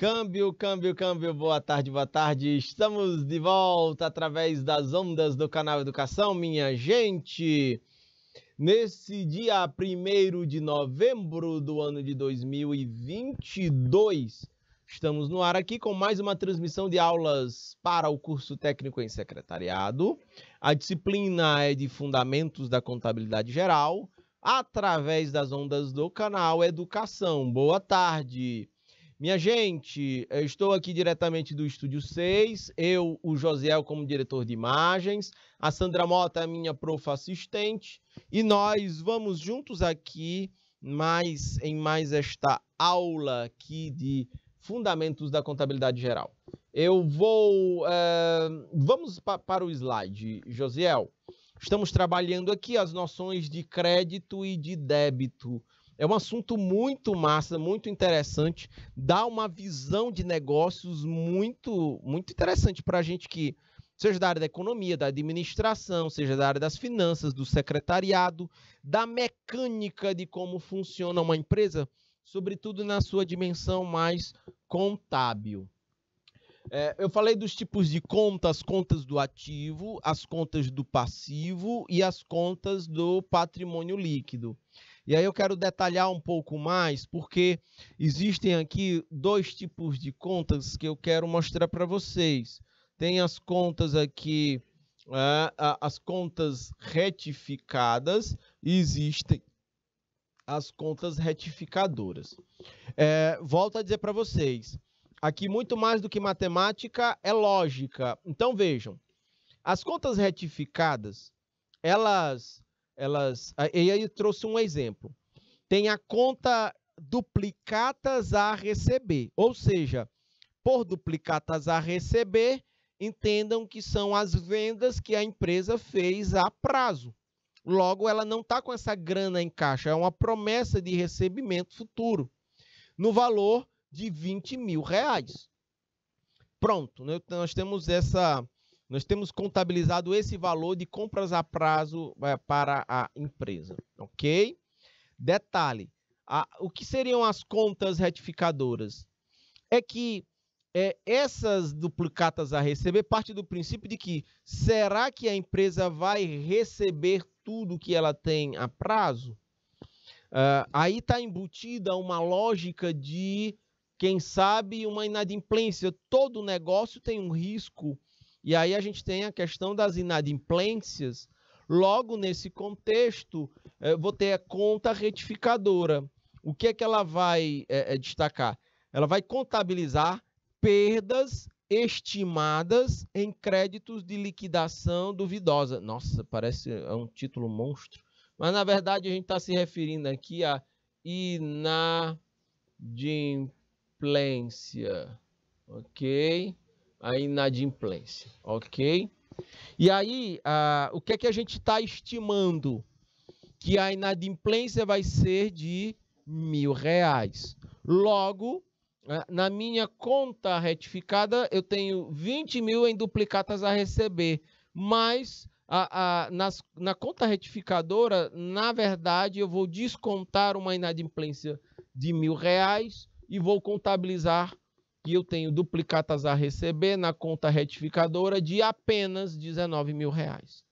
Câmbio, câmbio, câmbio, boa tarde, boa tarde. Estamos de volta através das ondas do canal Educação, minha gente. Nesse dia 1 de novembro do ano de 2022, estamos no ar aqui com mais uma transmissão de aulas para o curso técnico em secretariado. A disciplina é de Fundamentos da Contabilidade Geral, através das ondas do canal Educação. Boa tarde. Minha gente, estou aqui diretamente do Estúdio 6, eu, o Josiel, como diretor de imagens, a Sandra Mota, minha prof assistente, e nós vamos juntos aqui mais em mais esta aula aqui de Fundamentos da Contabilidade Geral. Eu vou... Eh, vamos pa para o slide, Josiel. Estamos trabalhando aqui as noções de crédito e de débito é um assunto muito massa, muito interessante, dá uma visão de negócios muito, muito interessante para a gente que seja da área da economia, da administração, seja da área das finanças, do secretariado, da mecânica de como funciona uma empresa, sobretudo na sua dimensão mais contábil. É, eu falei dos tipos de contas, contas do ativo, as contas do passivo e as contas do patrimônio líquido. E aí eu quero detalhar um pouco mais, porque existem aqui dois tipos de contas que eu quero mostrar para vocês. Tem as contas aqui, é, as contas retificadas, e existem as contas retificadoras. É, volto a dizer para vocês, aqui muito mais do que matemática é lógica. Então vejam, as contas retificadas, elas elas. E aí trouxe um exemplo. Tem a conta duplicatas a receber, ou seja, por duplicatas a receber, entendam que são as vendas que a empresa fez a prazo. Logo, ela não está com essa grana em caixa, é uma promessa de recebimento futuro, no valor de 20 mil reais. Pronto, né? nós temos essa, nós temos contabilizado esse valor de compras a prazo é, para a empresa, ok? Detalhe: a, o que seriam as contas retificadoras? É que é, essas duplicatas a receber parte do princípio de que será que a empresa vai receber tudo que ela tem a prazo? Uh, aí está embutida uma lógica de, quem sabe, uma inadimplência. Todo negócio tem um risco e aí a gente tem a questão das inadimplências. Logo nesse contexto, eh, eu vou ter a conta retificadora. O que é que ela vai é, destacar? Ela vai contabilizar perdas estimadas em créditos de liquidação duvidosa. Nossa, parece é um título monstro. Mas, na verdade, a gente está se referindo aqui a inadimplência. Ok? a inadimplência, ok? E aí, ah, o que é que a gente está estimando? Que a inadimplência vai ser de mil reais. Logo, ah, na minha conta retificada, eu tenho 20 mil em duplicatas a receber, mas a, a, nas, na conta retificadora, na verdade, eu vou descontar uma inadimplência de mil reais e vou contabilizar que eu tenho duplicatas a receber na conta retificadora de apenas 19 mil reais.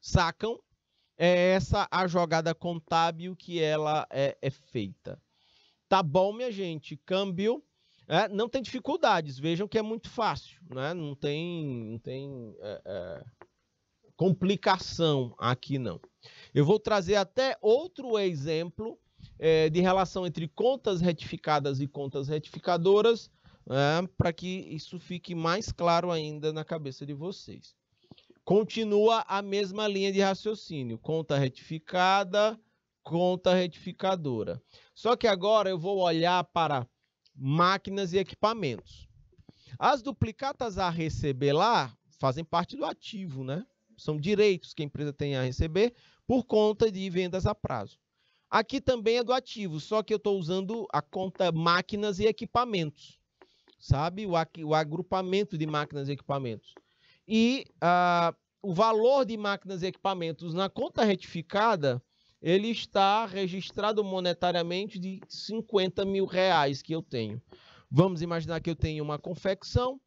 Sacam? É essa a jogada contábil que ela é, é feita. Tá bom, minha gente? Câmbio. É, não tem dificuldades, vejam que é muito fácil, né? não tem, não tem é, é complicação aqui não. Eu vou trazer até outro exemplo é, de relação entre contas retificadas e contas retificadoras, né, para que isso fique mais claro ainda na cabeça de vocês. Continua a mesma linha de raciocínio: conta retificada, conta retificadora. Só que agora eu vou olhar para máquinas e equipamentos. As duplicatas a receber lá fazem parte do ativo, né? São direitos que a empresa tem a receber por conta de vendas a prazo. Aqui também é do ativo, só que eu estou usando a conta máquinas e equipamentos, sabe? O, o agrupamento de máquinas e equipamentos. E ah, o valor de máquinas e equipamentos na conta retificada, ele está registrado monetariamente de 50 mil reais que eu tenho. Vamos imaginar que eu tenho uma confecção.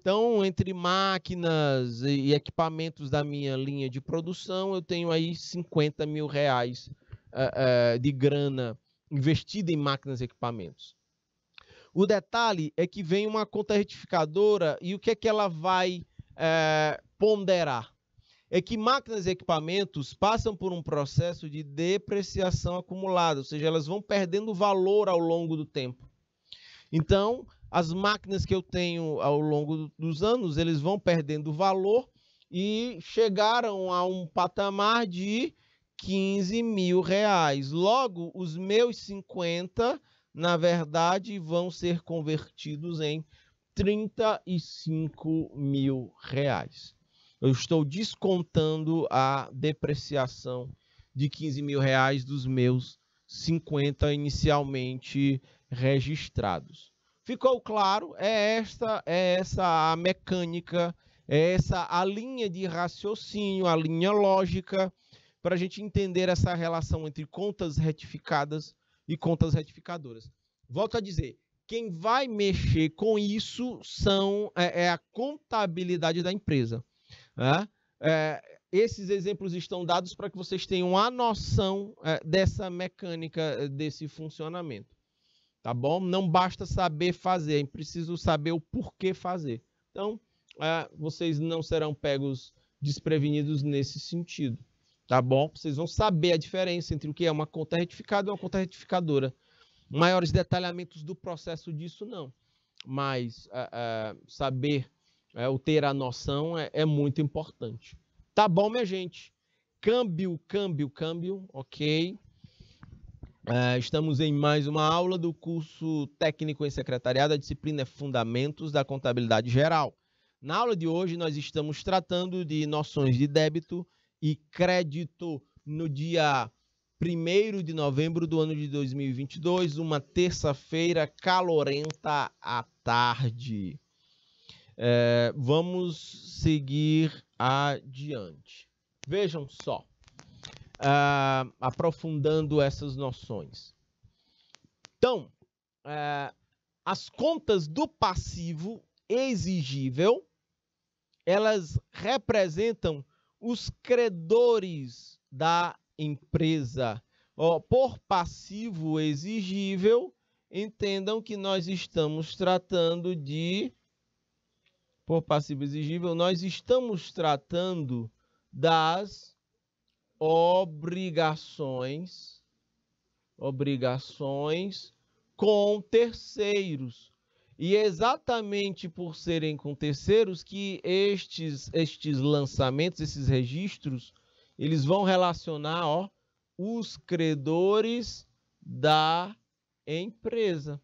Então, entre máquinas e equipamentos da minha linha de produção, eu tenho aí 50 mil reais uh, de grana investida em máquinas e equipamentos. O detalhe é que vem uma conta retificadora e o que é que ela vai eh, ponderar? é que máquinas e equipamentos passam por um processo de depreciação acumulada, ou seja, elas vão perdendo valor ao longo do tempo. Então, as máquinas que eu tenho ao longo dos anos, eles vão perdendo valor e chegaram a um patamar de 15 mil reais. Logo, os meus 50, na verdade, vão ser convertidos em 35 mil reais. Eu estou descontando a depreciação de 15 mil reais dos meus 50 inicialmente registrados. Ficou claro? É esta, é essa a mecânica, é essa a linha de raciocínio, a linha lógica para a gente entender essa relação entre contas retificadas e contas retificadoras. Volto a dizer, quem vai mexer com isso são é, é a contabilidade da empresa. Né? É, esses exemplos estão dados para que vocês tenham a noção é, dessa mecânica é, desse funcionamento. Tá bom? Não basta saber fazer, é preciso saber o porquê fazer. Então, é, vocês não serão pegos desprevenidos nesse sentido tá bom? Vocês vão saber a diferença entre o que é uma conta retificada e uma conta retificadora. Maiores detalhamentos do processo disso, não. Mas é, é, saber é, ou ter a noção é, é muito importante. Tá bom, minha gente? Câmbio, câmbio, câmbio, ok? É, estamos em mais uma aula do curso técnico em secretariado. A disciplina é Fundamentos da Contabilidade Geral. Na aula de hoje, nós estamos tratando de noções de débito, e crédito no dia 1 de novembro do ano de 2022, uma terça-feira calorenta à tarde. É, vamos seguir adiante. Vejam só, uh, aprofundando essas noções. Então, uh, as contas do passivo exigível, elas representam os credores da empresa. por passivo exigível, entendam que nós estamos tratando de. Por passivo exigível, nós estamos tratando das obrigações, obrigações com terceiros. E é exatamente por serem com terceiros que estes, estes lançamentos, esses registros, eles vão relacionar ó, os credores da empresa.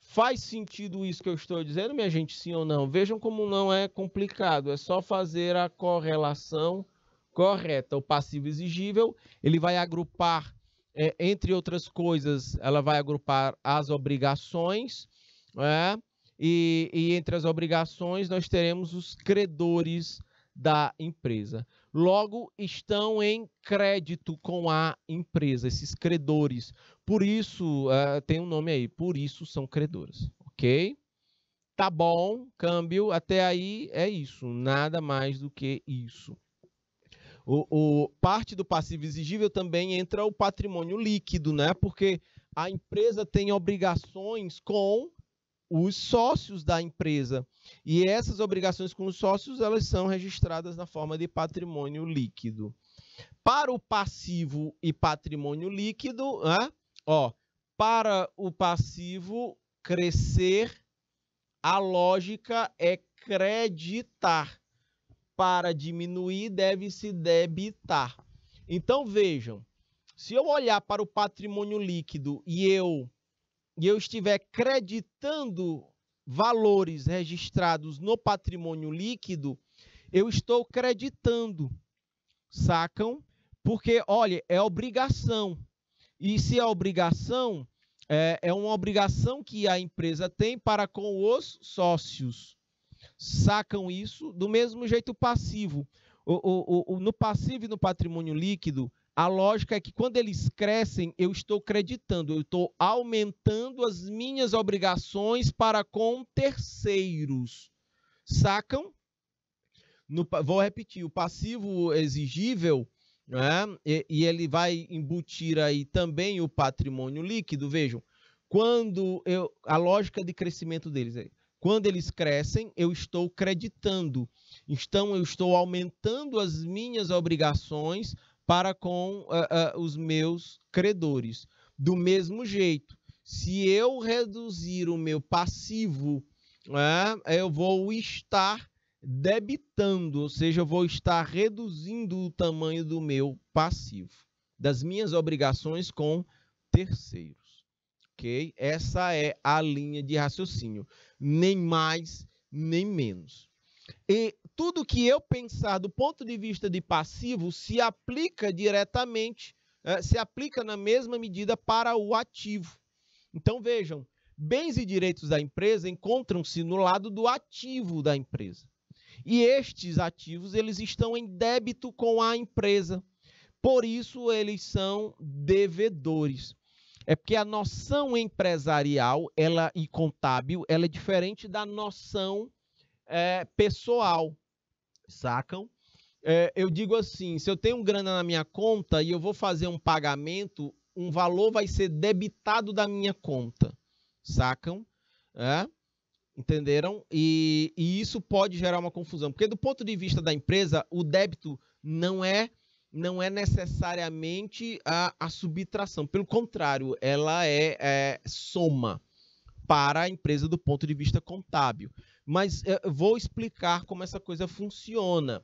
Faz sentido isso que eu estou dizendo, minha gente, sim ou não? Vejam como não é complicado, é só fazer a correlação correta. O passivo exigível, ele vai agrupar, é, entre outras coisas, ela vai agrupar as obrigações, né? E, e entre as obrigações, nós teremos os credores da empresa. Logo, estão em crédito com a empresa, esses credores. Por isso, uh, tem um nome aí, por isso são credores, ok? Tá bom, câmbio, até aí é isso, nada mais do que isso. O, o parte do passivo exigível também entra o patrimônio líquido, né? Porque a empresa tem obrigações com os sócios da empresa. E essas obrigações com os sócios, elas são registradas na forma de patrimônio líquido. Para o passivo e patrimônio líquido, né? ó, para o passivo crescer, a lógica é creditar. Para diminuir, deve-se debitar. Então vejam, se eu olhar para o patrimônio líquido e eu e eu estiver creditando valores registrados no patrimônio líquido, eu estou creditando, sacam? Porque, olha, é obrigação. E se é obrigação, é, é uma obrigação que a empresa tem para com os sócios. Sacam isso do mesmo jeito passivo. O, o, o, no passivo e no patrimônio líquido, a lógica é que quando eles crescem, eu estou creditando, eu estou aumentando as minhas obrigações para com terceiros. Sacam? No, vou repetir, o passivo exigível, né, e, e ele vai embutir aí também o patrimônio líquido, vejam, quando eu, a lógica de crescimento deles quando eles crescem, eu estou creditando, então eu estou aumentando as minhas obrigações para com uh, uh, os meus credores. Do mesmo jeito, se eu reduzir o meu passivo, uh, eu vou estar debitando, ou seja, eu vou estar reduzindo o tamanho do meu passivo, das minhas obrigações com terceiros. Ok? Essa é a linha de raciocínio. Nem mais, nem menos. E tudo que eu pensar do ponto de vista de passivo se aplica diretamente, eh, se aplica na mesma medida para o ativo. Então vejam, bens e direitos da empresa encontram-se no lado do ativo da empresa. E estes ativos eles estão em débito com a empresa. Por isso eles são devedores. É porque a noção empresarial ela e contábil ela é diferente da noção é, pessoal, sacam? É, eu digo assim: se eu tenho grana na minha conta e eu vou fazer um pagamento, um valor vai ser debitado da minha conta, sacam? É? Entenderam? E, e, isso pode gerar uma confusão, porque do ponto de vista da empresa, o débito não é não é necessariamente a, a subtração, pelo contrário, ela é, é soma para a empresa do ponto de vista contábil mas eh, vou explicar como essa coisa funciona.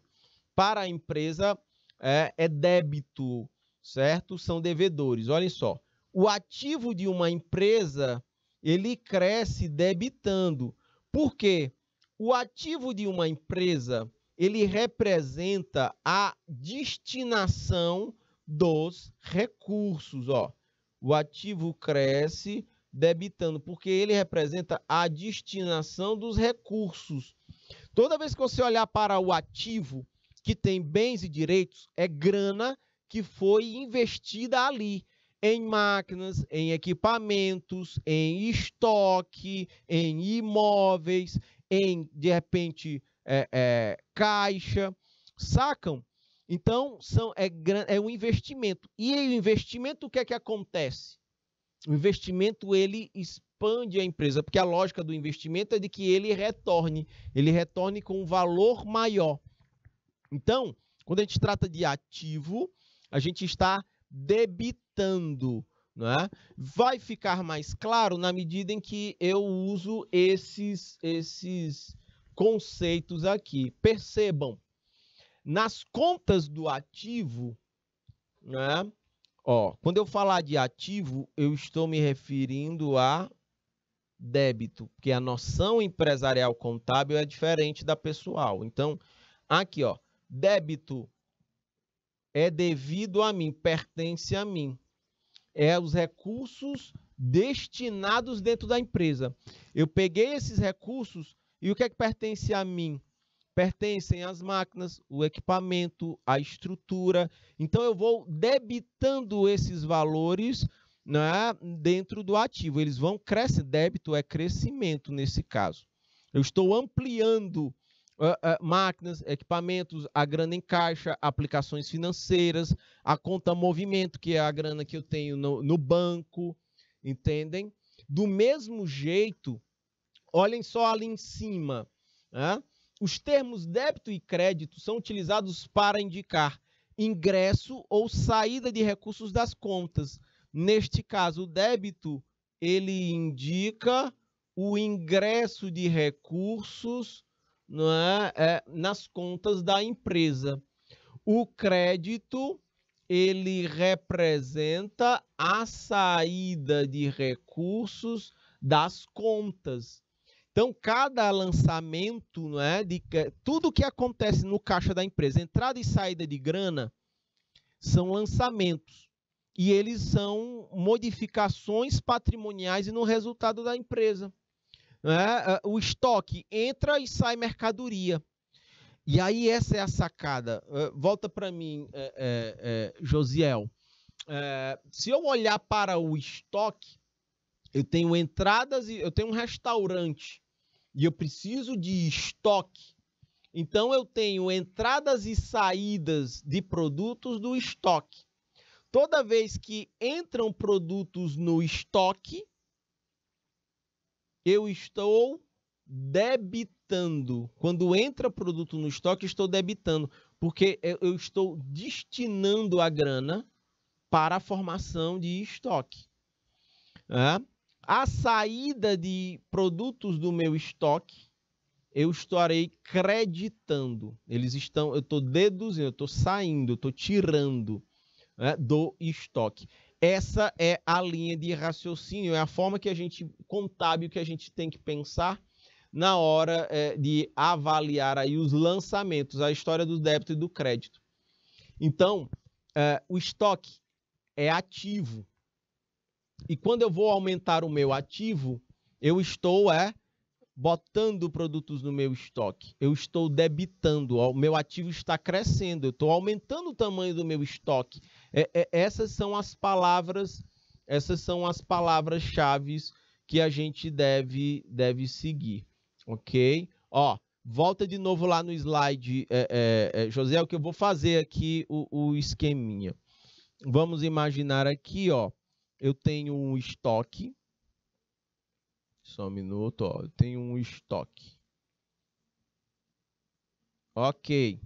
Para a empresa, é, é débito, certo? São devedores. Olhem só. O ativo de uma empresa, ele cresce debitando. Por quê? O ativo de uma empresa, ele representa a destinação dos recursos, ó. O ativo cresce debitando, porque ele representa a destinação dos recursos. Toda vez que você olhar para o ativo que tem bens e direitos, é grana que foi investida ali em máquinas, em equipamentos, em estoque, em imóveis, em de repente é, é, caixa, sacam? Então são é, é um investimento e o investimento o que é que acontece? O investimento ele expande a empresa, porque a lógica do investimento é de que ele retorne, ele retorne com um valor maior. Então, quando a gente trata de ativo, a gente está debitando, não é? Vai ficar mais claro na medida em que eu uso esses esses conceitos aqui. Percebam, nas contas do ativo, é Ó, quando eu falar de ativo, eu estou me referindo a débito, porque a noção empresarial contábil é diferente da pessoal. Então, aqui, ó, débito é devido a mim, pertence a mim. É os recursos destinados dentro da empresa. Eu peguei esses recursos e o que é que pertence a mim? pertencem às máquinas, o equipamento, a estrutura. Então eu vou debitando esses valores né, dentro do ativo. Eles vão crescer. Débito é crescimento nesse caso. Eu estou ampliando uh, uh, máquinas, equipamentos, a grana em caixa, aplicações financeiras, a conta movimento, que é a grana que eu tenho no, no banco, entendem? Do mesmo jeito, olhem só ali em cima. Né? Os termos débito e crédito são utilizados para indicar ingresso ou saída de recursos das contas. Neste caso, o débito ele indica o ingresso de recursos é? É, nas contas da empresa. O crédito ele representa a saída de recursos das contas. Então, cada lançamento, né, de, tudo que acontece no caixa da empresa, entrada e saída de grana, são lançamentos. E eles são modificações patrimoniais e no resultado da empresa. É? Ah, o estoque entra e sai mercadoria. E aí essa é a sacada. Ah, volta para mim, é, é, é, Josiel. Eh, se eu olhar para o estoque, eu tenho entradas e eu tenho um restaurante e eu preciso de estoque. Então eu tenho entradas e saídas de produtos do estoque. Toda vez que entram produtos no estoque, eu estou debitando. Quando entra produto no estoque, estou debitando, porque eu estou destinando a grana para a formação de estoque. É? a saída de produtos do meu estoque, eu estarei creditando. Eles estão, eu estou deduzindo, eu estou saindo, eu estou tirando né, do estoque. Essa é a linha de raciocínio, é a forma que a gente contábil que a gente tem que pensar na hora é, de avaliar aí os lançamentos, a história do débito e do crédito. Então, é, o estoque é ativo, e quando eu vou aumentar o meu ativo, eu estou é botando produtos no meu estoque. Eu estou debitando, o meu ativo está crescendo, eu estou aumentando o tamanho do meu estoque. É, é, essas são as palavras, essas são as palavras-chave que a gente deve, deve seguir, ok? Ó, volta de novo lá no slide, é, é, é José, o que eu vou fazer aqui o, o esqueminha. Vamos imaginar aqui, ó eu tenho um estoque. Só um minuto, ó. Eu tenho um estoque. Ok.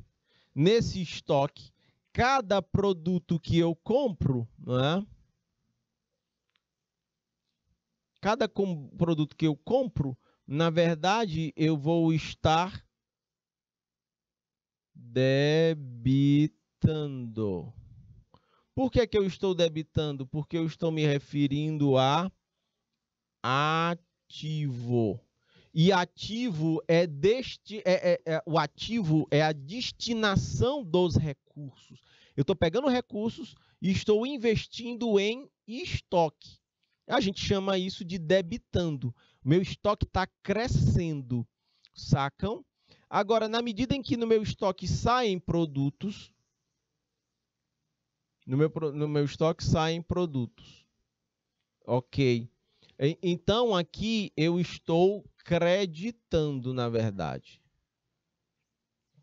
Nesse estoque, cada produto que eu compro, né? Cada produto que eu compro, na verdade, eu vou estar debitando. Por que, é que eu estou debitando? Porque eu estou me referindo a ativo. E ativo é, é, é, é, o ativo é a destinação dos recursos. Eu estou pegando recursos e estou investindo em estoque. A gente chama isso de debitando. Meu estoque está crescendo, sacam? Agora, na medida em que no meu estoque saem produtos, no meu, no meu estoque saem produtos. Ok. Então aqui eu estou creditando, na verdade.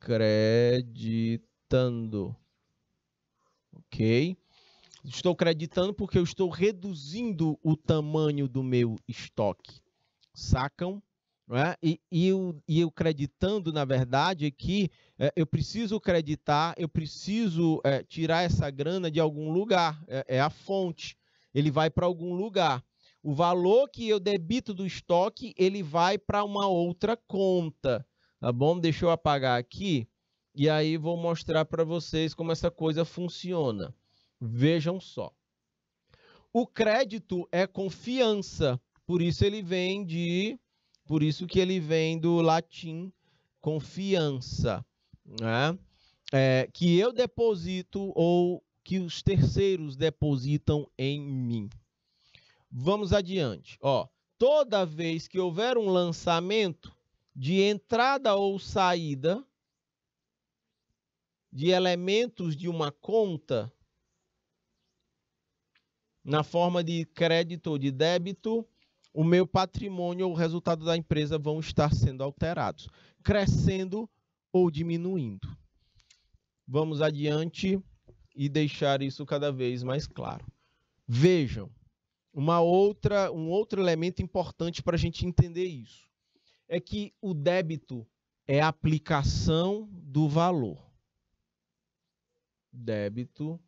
Creditando. Ok. Estou creditando porque eu estou reduzindo o tamanho do meu estoque. Sacam? É? E, e, eu, e eu acreditando, na verdade, que é, eu preciso acreditar, eu preciso é, tirar essa grana de algum lugar, é, é, a fonte, ele vai para algum lugar. O valor que eu debito do estoque, ele vai para uma outra conta, tá bom? Deixa eu apagar aqui e aí vou mostrar para vocês como essa coisa funciona. Vejam só. O crédito é confiança, por isso ele vem de por isso que ele vem do latim confiança, né? É, que eu deposito ou que os terceiros depositam em mim. Vamos adiante. Ó, toda vez que houver um lançamento de entrada ou saída de elementos de uma conta na forma de crédito ou de débito, o meu patrimônio ou o resultado da empresa vão estar sendo alterados, crescendo ou diminuindo. Vamos adiante e deixar isso cada vez mais claro. Vejam, uma outra, um outro elemento importante para a gente entender isso é que o débito é a aplicação do valor. Débito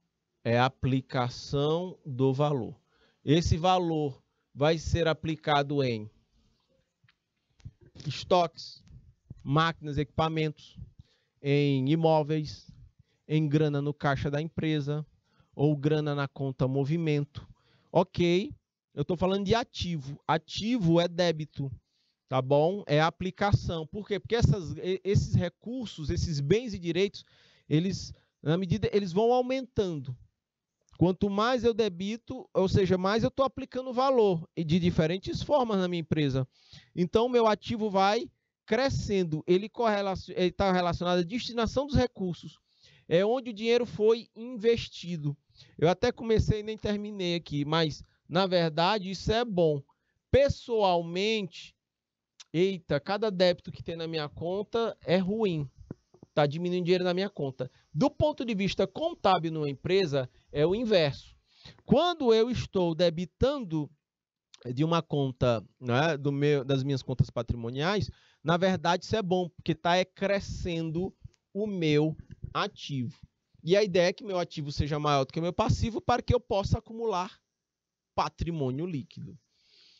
é a aplicação do valor. Esse valor vai ser aplicado em estoques, máquinas, equipamentos, em imóveis, em grana no caixa da empresa ou grana na conta movimento. Ok, eu estou falando de ativo. Ativo é débito, tá bom? É aplicação. Por quê? Porque essas, esses recursos, esses bens e direitos, eles, na medida, eles vão aumentando. Quanto mais eu debito, ou seja, mais eu estou aplicando valor de diferentes formas na minha empresa. Então, meu ativo vai crescendo, ele está relacionado à destinação dos recursos. É onde o dinheiro foi investido. Eu até comecei e nem terminei aqui, mas na verdade isso é bom. Pessoalmente, eita, cada débito que tem na minha conta é ruim. Está diminuindo dinheiro na minha conta. Do ponto de vista contábil numa empresa, é o inverso. Quando eu estou debitando de uma conta, né, do meu, das minhas contas patrimoniais, na verdade isso é bom, porque está é, crescendo o meu ativo. E a ideia é que meu ativo seja maior do que meu passivo para que eu possa acumular patrimônio líquido.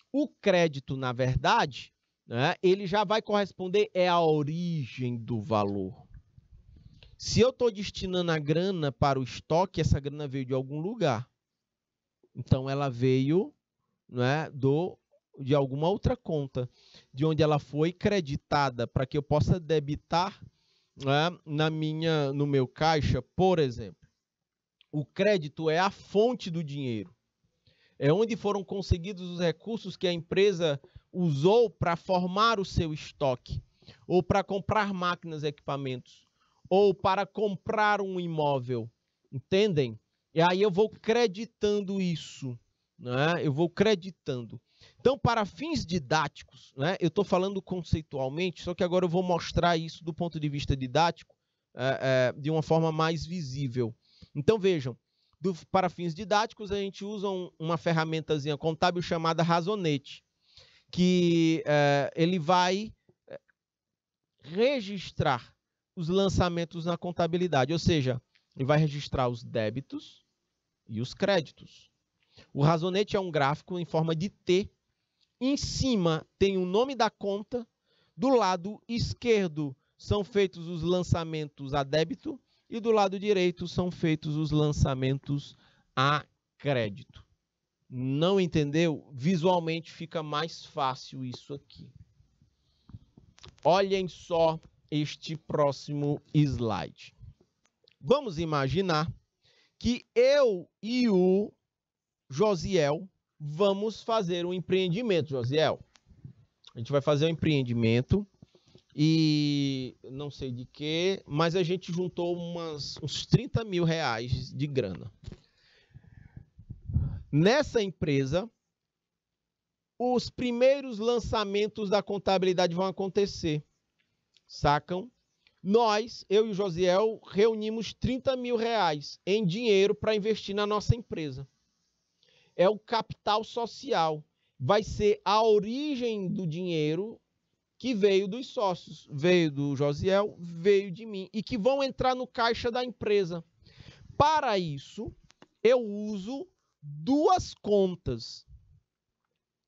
O crédito, na verdade, né, ele já vai corresponder é a origem do valor. Se eu estou destinando a grana para o estoque, essa grana veio de algum lugar. Então ela veio né, do de alguma outra conta, de onde ela foi creditada para que eu possa debitar né, na minha, no meu caixa, por exemplo. O crédito é a fonte do dinheiro. É onde foram conseguidos os recursos que a empresa usou para formar o seu estoque ou para comprar máquinas e equipamentos ou para comprar um imóvel, entendem? E aí eu vou creditando isso, né? Eu vou creditando. Então, para fins didáticos, né? Eu estou falando conceitualmente, só que agora eu vou mostrar isso do ponto de vista didático é, é, de uma forma mais visível. Então vejam, do, para fins didáticos a gente usa um, uma ferramentazinha contábil chamada Razonete, que é, ele vai é, registrar os lançamentos na contabilidade, ou seja, ele vai registrar os débitos e os créditos. O razonete é um gráfico em forma de T. Em cima tem o nome da conta, do lado esquerdo são feitos os lançamentos a débito e do lado direito são feitos os lançamentos a crédito. Não entendeu? Visualmente fica mais fácil isso aqui. Olhem só este próximo slide. Vamos imaginar que eu e o Josiel vamos fazer um empreendimento, Josiel. A gente vai fazer um empreendimento e não sei de que, mas a gente juntou umas, uns 30 mil reais de grana. Nessa empresa, os primeiros lançamentos da contabilidade vão acontecer sacam? Nós, eu e o Josiel, reunimos 30 mil reais em dinheiro para investir na nossa empresa. É o capital social. Vai ser a origem do dinheiro que veio dos sócios, veio do Josiel, veio de mim e que vão entrar no caixa da empresa. Para isso, eu uso duas contas.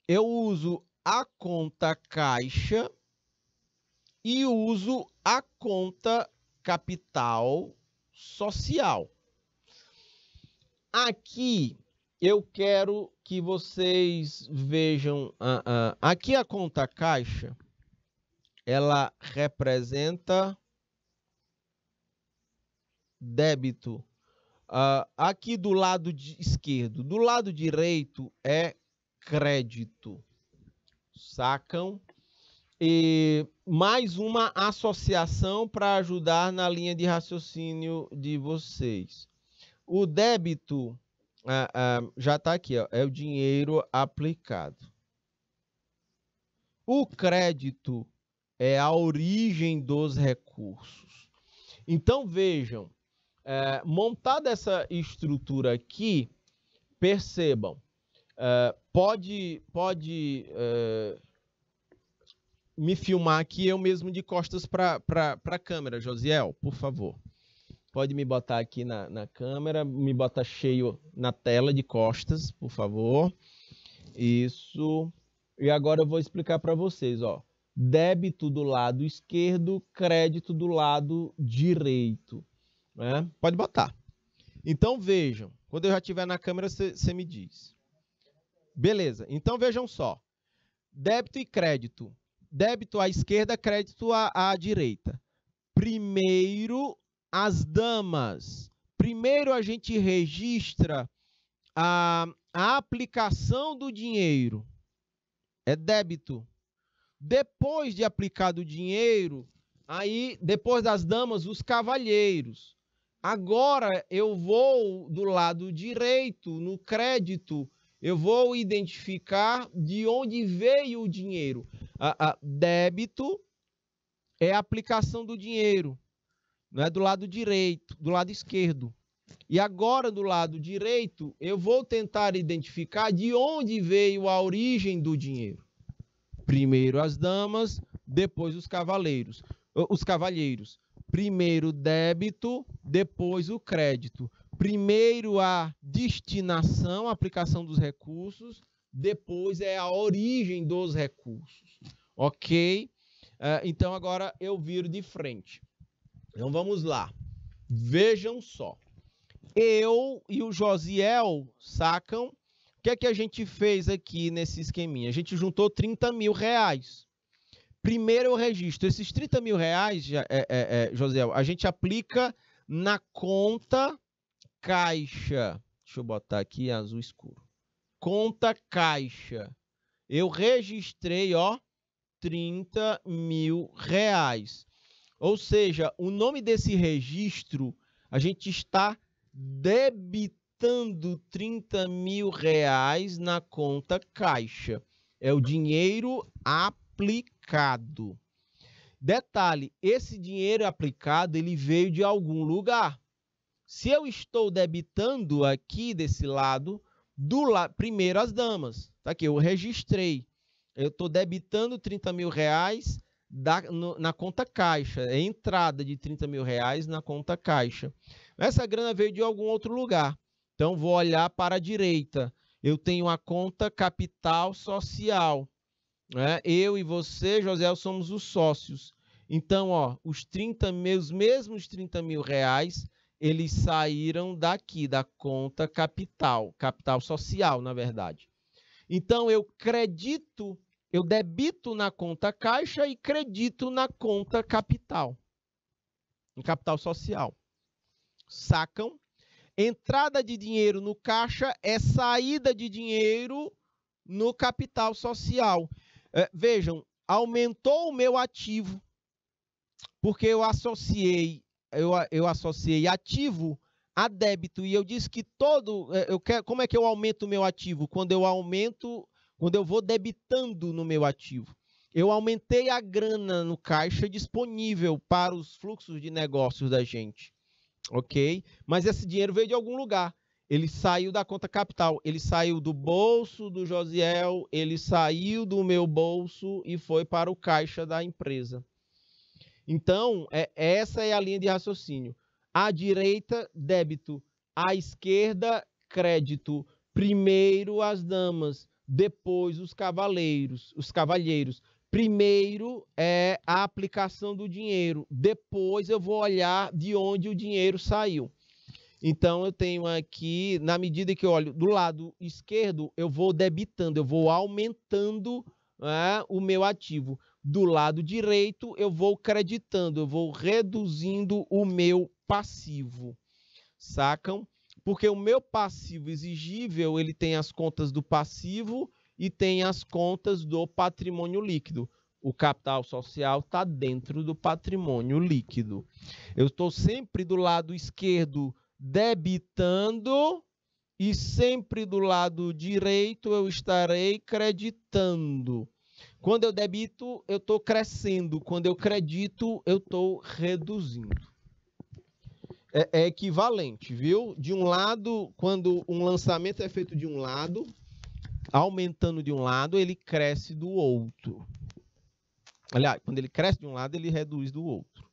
Eu uso a conta caixa e uso a conta capital social. Aqui eu quero que vocês vejam. Uh, uh, aqui a conta caixa ela representa débito. Uh, aqui do lado esquerdo, do lado direito é crédito. Sacam? E mais uma associação para ajudar na linha de raciocínio de vocês. O débito ah, ah, já está aqui, ó, é o dinheiro aplicado. O crédito é a origem dos recursos. Então vejam, é, montada essa estrutura aqui, percebam, é, pode, pode é, me filmar aqui eu mesmo de costas para a câmera, Josiel, por favor. Pode me botar aqui na, na câmera, me bota cheio na tela de costas, por favor. Isso. E agora eu vou explicar para vocês, ó. Débito do lado esquerdo, crédito do lado direito. Né? Pode botar. Então vejam, quando eu já estiver na câmera, você me diz. Beleza, então vejam só. Débito e crédito débito à esquerda, crédito à, à direita. Primeiro, as damas. Primeiro, a gente registra a, a aplicação do dinheiro. É débito. Depois de aplicado o dinheiro, aí, depois das damas, os cavalheiros. Agora eu vou do lado direito, no crédito, eu vou identificar de onde veio o dinheiro. A, a, débito é a aplicação do dinheiro, não é do lado direito, do lado esquerdo. E agora do lado direito, eu vou tentar identificar de onde veio a origem do dinheiro. Primeiro as damas, depois os cavaleiros, os cavalheiros. Primeiro débito, depois o crédito. Primeiro a destinação, a aplicação dos recursos, depois é a origem dos recursos. Ok? É, então agora eu viro de frente. Então vamos lá. Vejam só. Eu e o Josiel sacam. O que é que a gente fez aqui nesse esqueminha? A gente juntou 30 mil reais. Primeiro eu registro. Esses 30 mil reais, é, é, é Josiel, a gente aplica na conta caixa. Deixa eu botar aqui azul escuro. Conta caixa. Eu registrei, ó, 30 mil reais. Ou seja, o nome desse registro, a gente está debitando 30 mil reais na conta caixa. É o dinheiro aplicado. Detalhe, esse dinheiro aplicado, ele veio de algum lugar. Se eu estou debitando aqui desse lado, do la... primeiro as damas, tá aqui, eu registrei. Eu estou debitando 30 mil reais da, no, na conta caixa, é entrada de 30 mil reais na conta caixa. Essa grana veio de algum outro lugar. Então, vou olhar para a direita. Eu tenho a conta capital social. Né? Eu e você, José, somos os sócios. Então, ó, os 30 meus mesmos 30 mil reais eles saíram daqui, da conta capital, capital social, na verdade. Então eu credito, eu debito na conta caixa e credito na conta capital, em capital social. Sacam? Entrada de dinheiro no caixa é saída de dinheiro no capital social. É, vejam, aumentou o meu ativo, porque eu associei eu, eu associei ativo a débito e eu disse que todo é, eu quero como é que eu aumento o meu ativo quando eu aumento quando eu vou debitando no meu ativo eu aumentei a grana no caixa disponível para os fluxos de negócios da gente ok mas esse dinheiro veio de algum lugar ele saiu da conta capital ele saiu do bolso do Josiel ele saiu do meu bolso e foi para o caixa da empresa então, é, essa é a linha de raciocínio. À direita, débito. À esquerda, crédito. Primeiro as damas, depois os cavaleiros, os cavalheiros. Primeiro é a aplicação do dinheiro, depois eu vou olhar de onde o dinheiro saiu. Então eu tenho aqui, na medida que eu olho do lado esquerdo, eu vou debitando, eu vou aumentando né, o meu ativo do lado direito, eu vou creditando, eu vou reduzindo o meu passivo. Sacam? Porque o meu passivo exigível, ele tem as contas do passivo e tem as contas do patrimônio líquido. O capital social está dentro do patrimônio líquido. Eu estou sempre do lado esquerdo debitando e sempre do lado direito eu estarei creditando. Quando eu debito, eu estou crescendo. Quando eu credito, eu estou reduzindo. É, é equivalente, viu? De um lado, quando um lançamento é feito de um lado, aumentando de um lado, ele cresce do outro. Aliás, quando ele cresce de um lado, ele reduz do outro.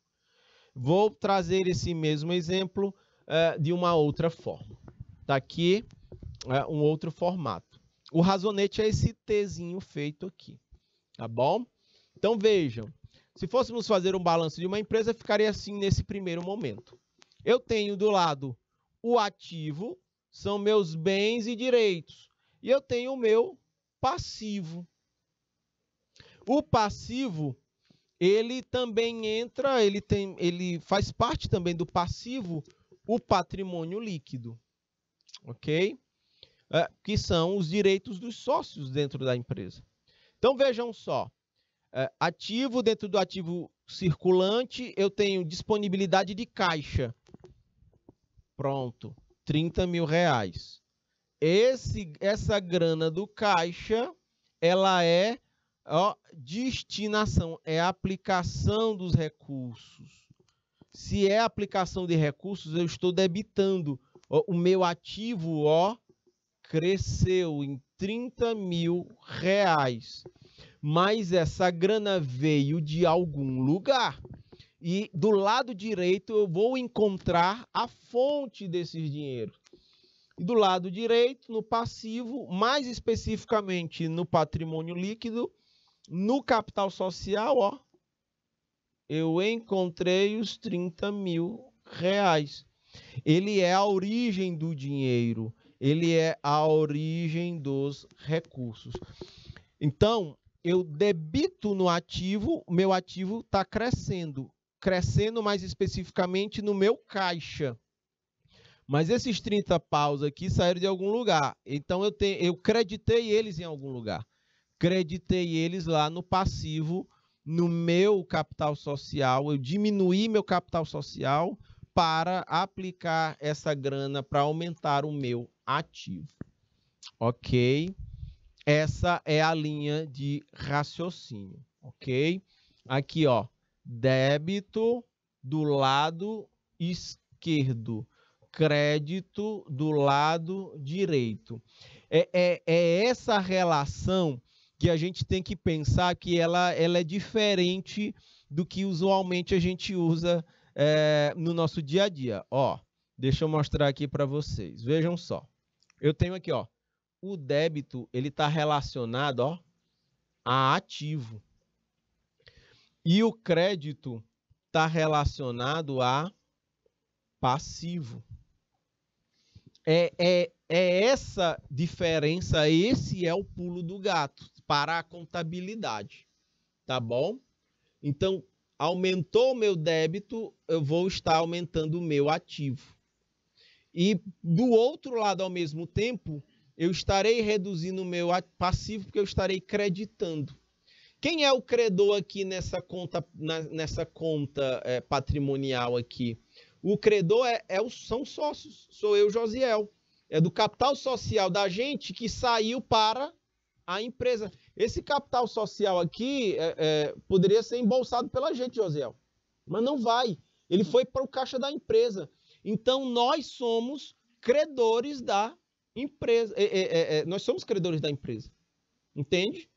Vou trazer esse mesmo exemplo uh, de uma outra forma. Está aqui uh, um outro formato. O razonete é esse Tzinho feito aqui. Tá bom? Então vejam, se fôssemos fazer um balanço de uma empresa, ficaria assim nesse primeiro momento. Eu tenho do lado o ativo, são meus bens e direitos, e eu tenho o meu passivo. O passivo, ele também entra, ele tem, ele faz parte também do passivo, o patrimônio líquido. OK? É, que são os direitos dos sócios dentro da empresa. Então vejam só: é, ativo, dentro do ativo circulante, eu tenho disponibilidade de caixa. Pronto, 30 mil reais. Esse, essa grana do caixa, ela é ó, destinação, é aplicação dos recursos. Se é aplicação de recursos, eu estou debitando ó, o meu ativo, ó, cresceu em 30 mil reais. Mas essa grana veio de algum lugar. E do lado direito eu vou encontrar a fonte desses dinheiro. E do lado direito, no passivo, mais especificamente no patrimônio líquido, no capital social, ó, eu encontrei os 30 mil reais. Ele é a origem do dinheiro ele é a origem dos recursos. Então, eu debito no ativo, meu ativo está crescendo, crescendo mais especificamente no meu caixa. Mas esses 30 paus aqui saíram de algum lugar. Então eu, tenho, eu creditei eles em algum lugar. Creditei eles lá no passivo, no meu capital social. Eu diminuí meu capital social para aplicar essa grana para aumentar o meu ativo. Ok? Essa é a linha de raciocínio, ok? Aqui, ó, débito do lado esquerdo, crédito do lado direito. É, é, é essa relação que a gente tem que pensar que ela, ela é diferente do que usualmente a gente usa é, no nosso dia a dia. Ó, deixa eu mostrar aqui para vocês. Vejam só. Eu tenho aqui, ó. O débito, ele está relacionado, ó, a ativo. E o crédito está relacionado a passivo. É, é, é essa diferença, esse é o pulo do gato para a contabilidade, tá bom? Então, aumentou o meu débito, eu vou estar aumentando o meu ativo. E do outro lado, ao mesmo tempo, eu estarei reduzindo o meu passivo porque eu estarei creditando. Quem é o credor aqui nessa conta, nessa conta é, patrimonial aqui? O credor é, é o, são sócios, sou eu, Josiel. É do capital social da gente que saiu para a empresa. Esse capital social aqui é, é poderia ser embolsado pela gente, Josiel. Mas não vai. Ele foi para o caixa da empresa. Então, nós somos credores da empresa. É, é, é, é nós somos credores da empresa. Entende?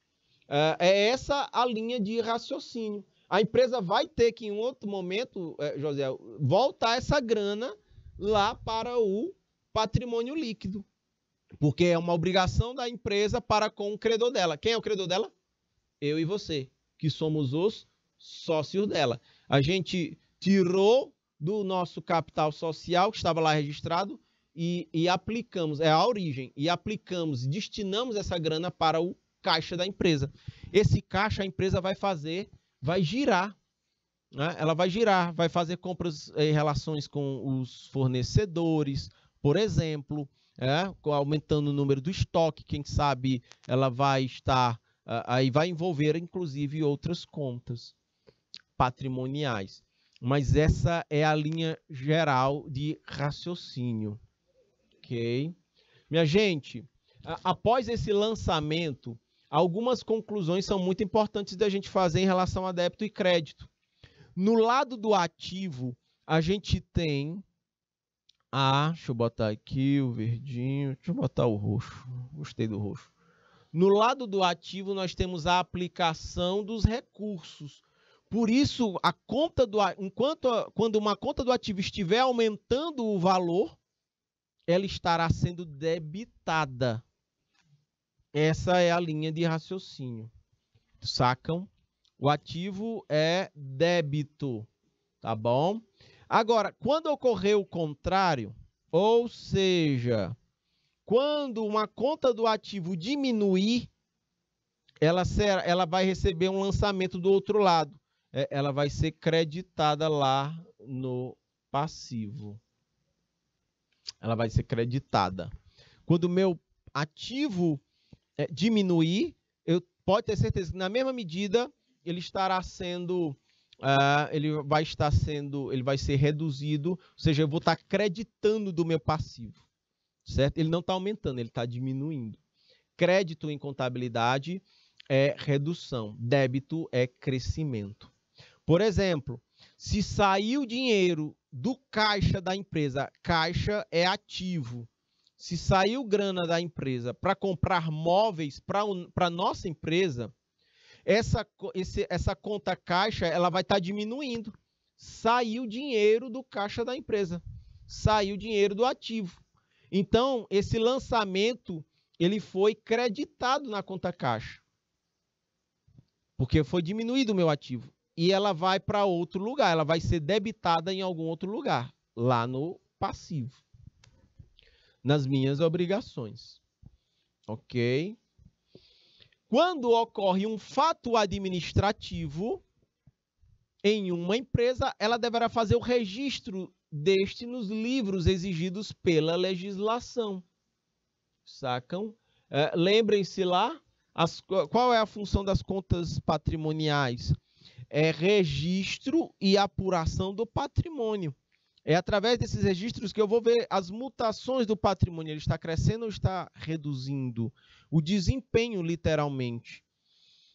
Ah, é essa a linha de raciocínio. A empresa vai ter que, em outro momento, é, José, voltar essa grana lá para o patrimônio líquido. Porque é uma obrigação da empresa para com o credor dela. Quem é o credor dela? Eu e você, que somos os sócios dela. A gente tirou do nosso capital social, que estava lá registrado, e, e aplicamos, é a origem, e aplicamos, destinamos essa grana para o caixa da empresa. Esse caixa a empresa vai fazer, vai girar, né? ela vai girar, vai fazer compras eh, em relações com os fornecedores, por exemplo, é, aumentando o número do estoque, quem sabe ela vai estar, eh, aí vai envolver inclusive outras contas patrimoniais. Mas essa é a linha geral de raciocínio. Ok? Minha gente, após esse lançamento, algumas conclusões são muito importantes da gente fazer em relação a débito e crédito. No lado do ativo, a gente tem a. Deixa eu botar aqui o verdinho. Deixa eu botar o roxo. Gostei do roxo. No lado do ativo, nós temos a aplicação dos recursos. Por isso, a conta do enquanto quando uma conta do ativo estiver aumentando o valor, ela estará sendo debitada. Essa é a linha de raciocínio. Sacam? O ativo é débito, tá bom? Agora, quando ocorrer o contrário, ou seja, quando uma conta do ativo diminuir, ela, será, ela vai receber um lançamento do outro lado. É, ela vai ser creditada lá no passivo. Ela vai ser creditada. Quando o meu ativo é, diminuir, eu pode ter certeza que na mesma medida ele estará sendo Uh, ele vai estar sendo, ele vai ser reduzido, ou seja, eu vou estar creditando do meu passivo, certo? Ele não está aumentando, ele está diminuindo. Crédito em contabilidade é redução, débito é crescimento. Por exemplo, se saiu dinheiro do caixa da empresa, caixa é ativo. Se saiu grana da empresa para comprar móveis para a nossa empresa, essa, esse, essa conta caixa ela vai estar tá diminuindo. Saiu dinheiro do caixa da empresa, saiu dinheiro do ativo. Então, esse lançamento ele foi creditado na conta caixa, porque foi diminuído o meu ativo e ela vai para outro lugar, ela vai ser debitada em algum outro lugar, lá no passivo, nas minhas obrigações. Ok? Quando ocorre um fato administrativo em uma empresa, ela deverá fazer o registro deste nos livros exigidos pela legislação. Sacam? É, Lembrem-se lá as, qual é a função das contas patrimoniais? é, registro e apuração do patrimônio. É através desses registros que eu vou ver as mutações do patrimônio. Ele está crescendo ou está reduzindo? O desempenho, literalmente.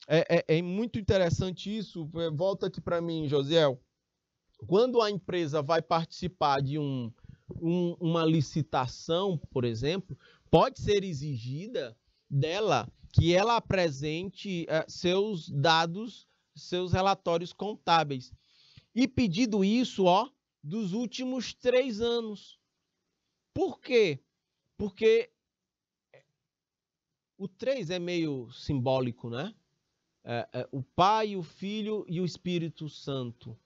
É, é, é muito interessante isso. É, volta aqui para mim, Josiel. Quando a empresa vai participar de um, um, uma licitação, por exemplo, pode ser exigida dela que ela apresente uh, seus dados seus relatórios contábeis. E pedido isso, ó, dos últimos três anos. Por quê? Porque o três é meio simbólico, né? É, é, o Pai, o Filho e o Espírito Santo.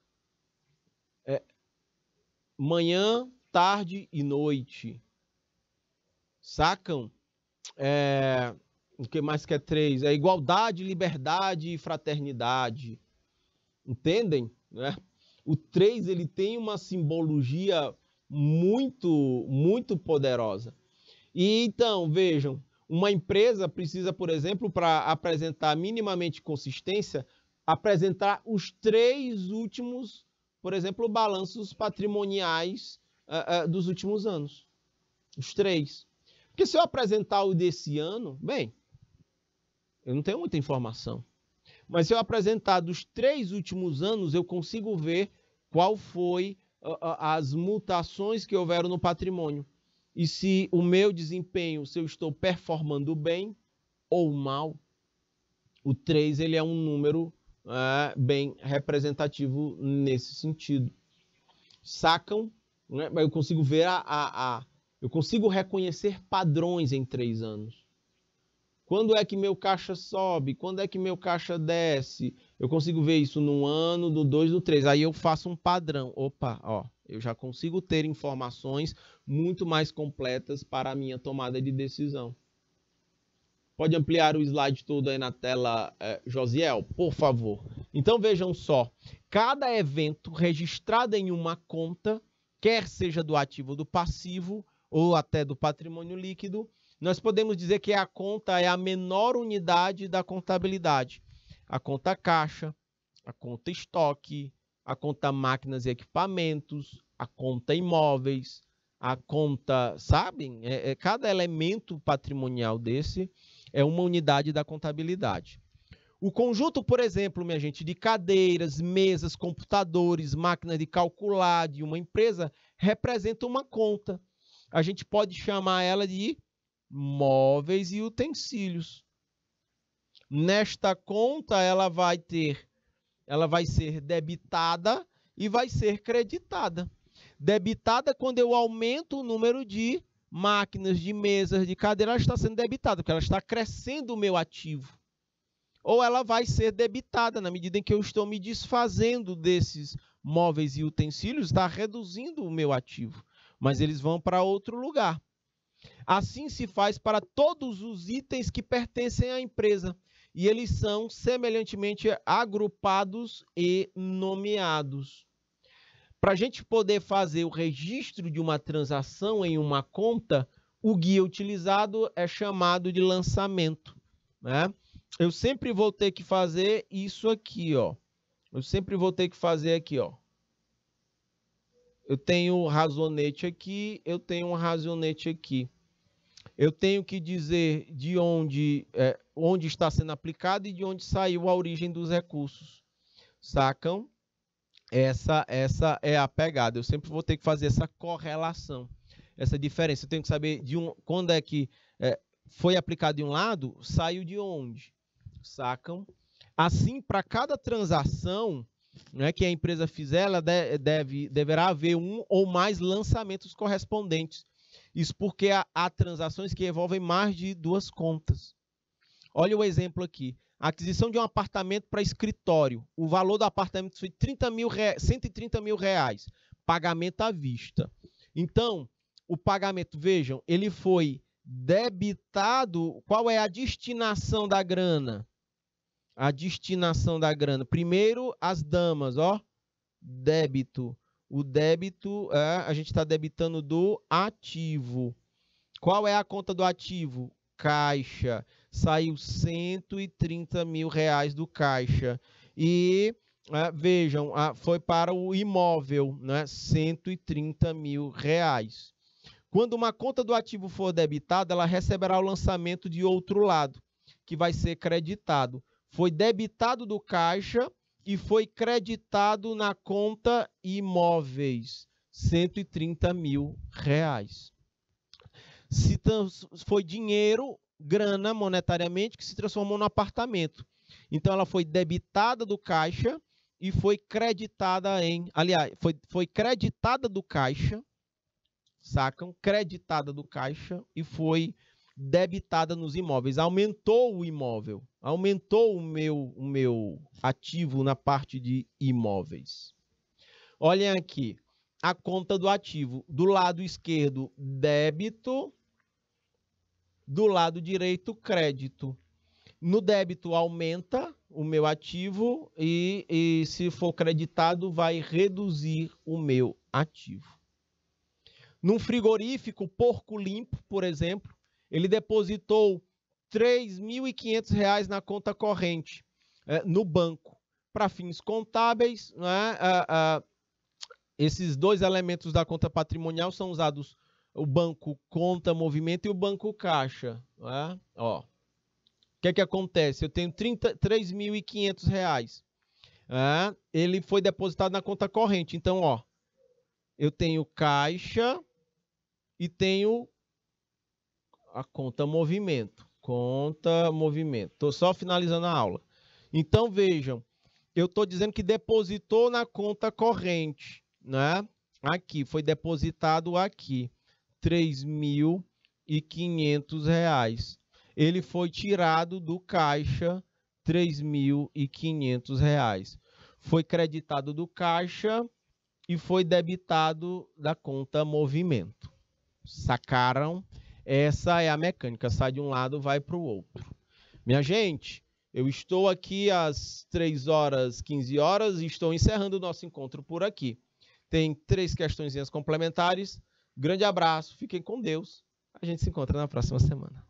É, manhã, tarde e noite. Sacam? É, o que mais que é três? É igualdade, liberdade e fraternidade. Entendem? Né? O três ele tem uma simbologia muito, muito poderosa. E então, vejam, uma empresa precisa, por exemplo, para apresentar minimamente consistência, apresentar os três últimos, por exemplo, balanços patrimoniais uh, uh, dos últimos anos. Os três. Porque se eu apresentar o desse ano, bem, eu não tenho muita informação. Mas se eu apresentar dos três últimos anos, eu consigo ver qual foi as mutações que houveram no patrimônio. E se o meu desempenho, se eu estou performando bem ou mal, o 3 ele é um número é, bem representativo nesse sentido. Sacam, né? eu consigo ver a, a, a eu consigo reconhecer padrões em três anos. Quando é que meu caixa sobe? Quando é que meu caixa desce? Eu consigo ver isso no ano, no 2, no 3. Aí eu faço um padrão. Opa, ó, eu já consigo ter informações muito mais completas para a minha tomada de decisão. Pode ampliar o slide todo aí na tela, eh, Josiel, por favor. Então vejam só, cada evento registrado em uma conta, quer seja do ativo ou do passivo, ou até do patrimônio líquido, nós podemos dizer que a conta é a menor unidade da contabilidade. A conta caixa, a conta estoque, a conta máquinas e equipamentos, a conta imóveis, a conta, sabem? É, é, cada elemento patrimonial desse é uma unidade da contabilidade. O conjunto, por exemplo, minha gente, de cadeiras, mesas, computadores, máquinas de calcular de uma empresa representa uma conta. A gente pode chamar ela de móveis e utensílios. Nesta conta ela vai ter, ela vai ser debitada e vai ser creditada. Debitada quando eu aumento o número de máquinas, de mesas, de cadeiras, ela está sendo debitada, porque ela está crescendo o meu ativo. Ou ela vai ser debitada na medida em que eu estou me desfazendo desses móveis e utensílios, está reduzindo o meu ativo, mas eles vão para outro lugar. Assim se faz para todos os itens que pertencem à empresa, e eles são semelhantemente agrupados e nomeados. Para a gente poder fazer o registro de uma transação em uma conta, o guia utilizado é chamado de lançamento. Né? Eu sempre vou ter que fazer isso aqui, ó. Eu sempre vou ter que fazer aqui, ó. Eu tenho o razonete aqui, eu tenho um razonete aqui. Eu tenho que dizer de onde, é, onde está sendo aplicado e de onde saiu a origem dos recursos. Sacam? Essa, essa é a pegada. Eu sempre vou ter que fazer essa correlação, essa diferença. Eu tenho que saber de um, quando é que é, foi aplicado de um lado, saiu de onde. Sacam? Assim, para cada transação né, que a empresa fizer, ela deve, deverá haver um ou mais lançamentos correspondentes isso porque há, há transações que envolvem mais de duas contas. Olha o exemplo aqui. A aquisição de um apartamento para escritório. O valor do apartamento foi 30 mil re... 130 mil reais. Pagamento à vista. Então, o pagamento, vejam, ele foi debitado. Qual é a destinação da grana? A destinação da grana. Primeiro, as damas, ó. Débito. O débito, é, a gente está debitando do ativo. Qual é a conta do ativo? Caixa. Saiu 130 mil reais do caixa. E é, vejam, foi para o imóvel, né? 130 mil reais. Quando uma conta do ativo for debitada, ela receberá o lançamento de outro lado, que vai ser creditado. Foi debitado do caixa e foi creditado na conta imóveis 130 mil reais. Se foi dinheiro, grana monetariamente que se transformou no apartamento. Então ela foi debitada do caixa e foi creditada em, aliás, foi, foi creditada do caixa, sacam? Creditada do caixa e foi debitada nos imóveis. Aumentou o imóvel aumentou o meu, o meu ativo na parte de imóveis. Olhem aqui, a conta do ativo. Do lado esquerdo, débito. Do lado direito, crédito. No débito, aumenta o meu ativo e, e se for creditado, vai reduzir o meu ativo. Num frigorífico, Porco Limpo, por exemplo, ele depositou 3.500 reais na conta corrente é, no banco. Para fins contábeis, né, a esses dois elementos da conta patrimonial são usados o banco conta movimento e o banco caixa. Né? Ó, o que, é que acontece? Eu tenho R$ 3.500. reais. Né, ele foi depositado na conta corrente. Então, ó, eu tenho caixa e tenho a conta movimento conta movimento. Estou só finalizando a aula. Então vejam, eu estou dizendo que depositou na conta corrente, né? Aqui foi depositado aqui três mil e quinhentos reais. Ele foi tirado do caixa três mil e quinhentos reais. Foi creditado do caixa e foi debitado da conta movimento. Sacaram? Essa é a mecânica, sai de um lado, vai para o outro. Minha gente, eu estou aqui às 3 horas, 15 horas e estou encerrando o nosso encontro por aqui. Tem três questõezinhas complementares. Grande abraço, fiquem com Deus. A gente se encontra na próxima semana.